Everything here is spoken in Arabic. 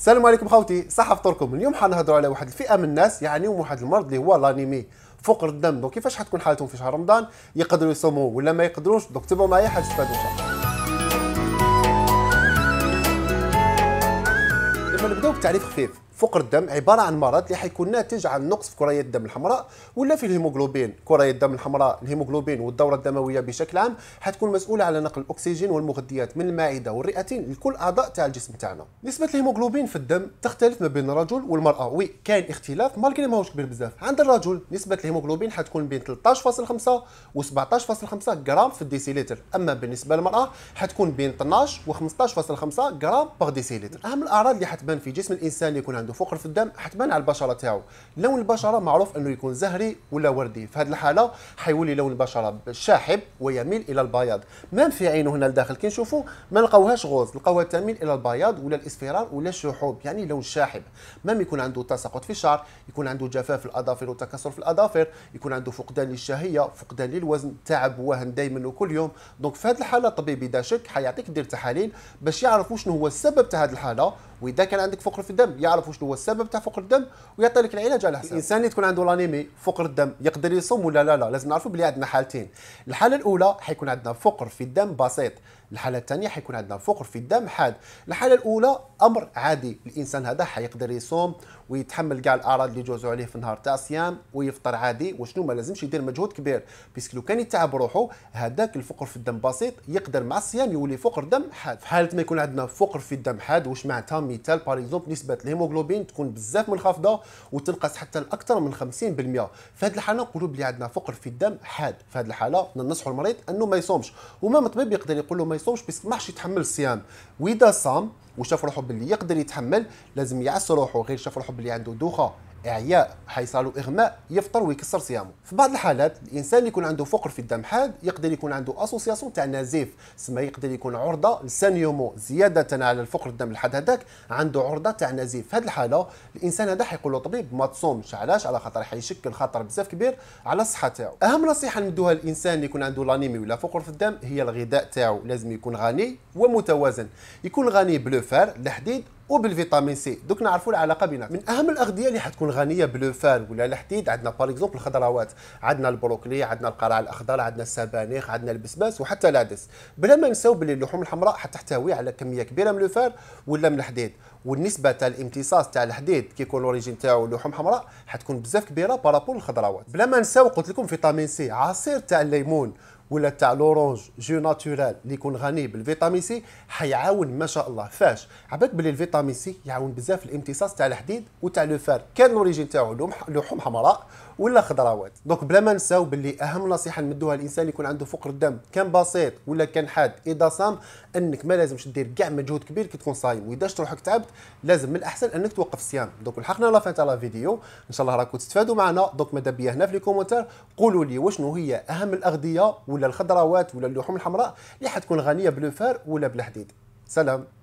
السلام عليكم خوتي صحة فطوركم اليوم حنهضروا على واحد الفئة من الناس يعني واحد المرض اللي هو الانيمي فقر الدم دونك كيفاش حتكون حالتهم في شهر رمضان يقدروا يصوموا ولا ما يقدروش دونك تبعوا معايا حتستفادوا ان شاء الله لما نبداو بتعريف خفيف فقر الدم عباره عن مرض اللي حيكون ناتج عن نقص في كريات الدم الحمراء ولا في الهيموغلوبين كريات الدم الحمراء الهيموغلوبين والدوره الدمويه بشكل عام حتكون مسؤوله على نقل الاكسجين والمغذيات من المعده والرئتين لكل اعضاء تاع الجسم تاعنا نسبه الهيموغلوبين في الدم تختلف ما بين الرجل والمراه وي كاين اختلاف مالغري ماهوش كبير بزاف عند الرجل نسبه الهيموغلوبين حتكون بين 13.5 و 17.5 غرام في الديسيليتر اما بالنسبه للمراه حتكون بين 12 و 15.5 غرام بار ديسيليتر اهم الاعراض اللي حتبان في جسم الانسان يكون عنده عنده فقر في الدم حتبان على البشره تاعو لون البشره معروف انه يكون زهري ولا وردي في هذه الحاله حيولي لون البشره شاحب ويميل الى البياض ما في عينه هنا لداخل كي نشوفوا ما نلقاوهاش غوز نلقاوها تميل الى البياض ولا الاصفرار ولا الشحوب يعني لون شاحب ما يكون عنده تساقط في الشعر يكون عنده جفاف في الاظافر وتكسر في الاظافر يكون عنده فقدان للشهيه فقدان للوزن تعب وهن دائما وكل يوم دونك في هذه الحاله الطبيب اذا شك حيعطيك دير تحاليل باش يعرفوا شنو هو السبب تاع هذه الحاله واذا كان عندك فقر في الدم يعرف واش هو السبب تاع فقر الدم ويعطي لك العلاج على حسب الانسان اللي تكون عنده لانيمي فقر الدم يقدر يصوم ولا لا لا لازم نعرفوا بلي عندنا حالتين الحاله الاولى حيكون عندنا فقر في الدم بسيط الحالة الثانية حيكون عندنا فقر في الدم حاد، الحالة الأولى أمر عادي، الإنسان هذا حيقدر يصوم ويتحمل كاع الأعراض اللي جوزوا عليه في النهار تاع صيام ويفطر عادي وشنو ما لازمش يدير مجهود كبير، بيسك لو كان يتعب روحه هذاك الفقر في الدم بسيط يقدر مع الصيام يولي فقر دم حاد، في حالة ما يكون عندنا فقر في الدم حاد واش معناتها مثال باغ اكزومبل نسبه الهيموغلوبين تكون بزاف منخفضه وتنقص حتى لاكثر من 50% في هذه الحاله نقولوا بلي عندنا فقر في الدم حاد في هذه الحاله ننصحوا المريض انه ما يصومش وما الطبيب يقدر يقول له ما يصومش بس ماحش يتحمل الصيام واذا صام وشاف روحه باللي يقدر يتحمل لازم يعس روحه غير شاف روحه باللي عنده دوخه اعياء حيصالو اغماء يفطر ويكسر صيامه في بعض الحالات الانسان اللي يكون عنده فقر في الدم حاد يقدر يكون عنده اسوسياسيون تاع نزيف سما يقدر يكون عرضه لسانيومو زياده على الفقر الدم الحاد هذاك عنده عرضه تاع نزيف في هذه الحاله الانسان هذا حيقول له طبيب ما تصومش علاش على خاطر حيشكل خطر بزاف كبير على الصحه تاعو اهم نصيحه ندوها للانسان اللي يكون عنده لانيمي ولا فقر في الدم هي الغذاء تاعو لازم يكون غني ومتوازن يكون غني بلو فار الحديد وبالفيتامين سي دوك نعرفوا العلاقه بيناتهم من اهم الاغذيه اللي حتكون غنيه بلوفال ولا الحديد عندنا باغ اكزومبل الخضروات عندنا البروكلي عندنا القرع الاخضر عندنا السبانخ عندنا البسباس وحتى العدس بلا ما نساو باللي اللحوم الحمراء حتحتوي على كميه كبيره من الفار ولا من الحديد والنسبه تاع الامتصاص تاع الحديد كي يكون الاوريجين تاعو اللحوم حمراء حتكون بزاف كبيره بارابول الخضروات بلا ما نساو قلت لكم فيتامين سي عصير تاع الليمون ولا تاع لورونج جو ناتورال اللي يكون غني بالفيتامين سي حيعاون ما شاء الله فاش عباد بلي الفيتامين سي يعاون بزاف الامتصاص تاع الحديد وتاع لو فار كان لوريجين تاعو لحوم حمراء ولا خضروات دونك بلا ما نساو باللي اهم نصيحه نمدوها الانسان يكون عنده فقر الدم كان بسيط ولا كان حاد اذا صام انك ما لازمش دير كاع مجهود كبير كي تكون صايم واذا روحك تعبت لازم من الاحسن انك توقف الصيام دونك لحقنا لا فان تاع لا فيديو ان شاء الله راكم تستفادوا معنا دونك ماذا بيا هنا في لي كومونتير قولوا لي وشنو هي اهم الاغذيه ولا الخضروات ولا اللحوم الحمراء اللي حتكون غنيه بالفار ولا بالحديد سلام